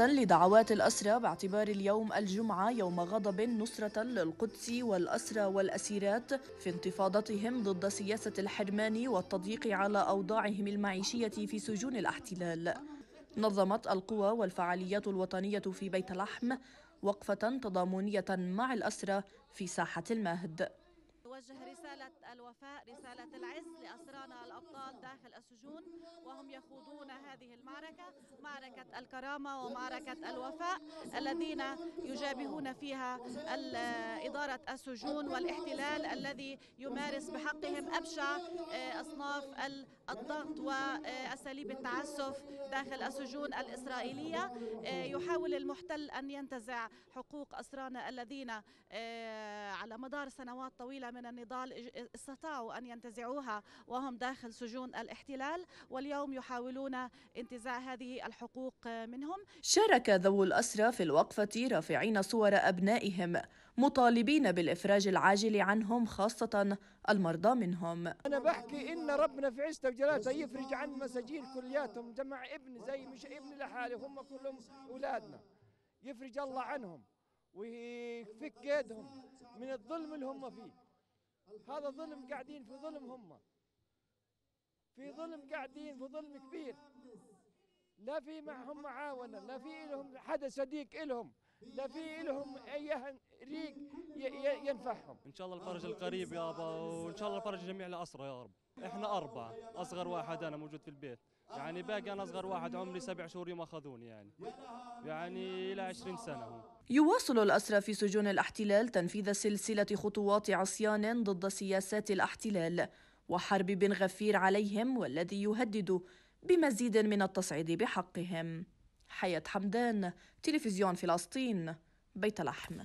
لدعوات الأسرى باعتبار اليوم الجمعة يوم غضب نصرة للقدس والأسرى والأسيرات في انتفاضتهم ضد سياسة الحرمان والتضييق على أوضاعهم المعيشية في سجون الاحتلال نظمت القوى والفعاليات الوطنية في بيت لحم وقفة تضامنية مع الأسرى في ساحة المهد توجه رسالة الوفاء رسالة العز لأسرانا الأبطال داخل السجون وهم يخوضون هذه المعركة معركة الكرامة ومعركة الوفاء الذين يجابهون فيها إدارة السجون والاحتلال الذي يمارس بحقهم أبشع آه، أصناف الضغط وأساليب التعسف داخل السجون الإسرائيلية آه، يحاول المحتل أن ينتزع حقوق أسرانا الذين آه، على مدار سنوات طويلة من النضال استطاعوا أن ينتزعوها وهم داخل سجون الاحتلال واليوم يحاولون انتزاع هذه الحقوق منهم شارك ذوو الأسرى في الوقفة رافعين صور أبنائهم مطالبين بالإفراج العاجل عنهم خاصة المرضى منهم أنا بحكي إن ربنا في عزته وجلاله يفرج عن مساجين كلياتهم جمع ابن زي مش ابن لحالي هم كلهم أولادنا يفرج الله عنهم ويفك يدهم من الظلم اللي هم فيه هذا ظلم قاعدين في ظلم هم في ظلم قاعدين في ظلم كبير لا في معهم معاونة لا في لهم حدا صديق إلهم لا في لهم اي ريق ينفعهم ان شاء الله الفرج القريب يابا وان شاء الله الفرج جميع الاسرى يا رب احنا اربعه اصغر واحد انا موجود في البيت يعني باقي انا اصغر واحد عمري سبع شهور يوم اخذوني يعني يعني الى 20 سنه هو. يواصل الأسرى في سجون الاحتلال تنفيذ سلسلة خطوات عصيان ضد سياسات الاحتلال وحرب بن غفير عليهم والذي يهدد بمزيد من التصعيد بحقهم حياة حمدان تلفزيون فلسطين بيت لحم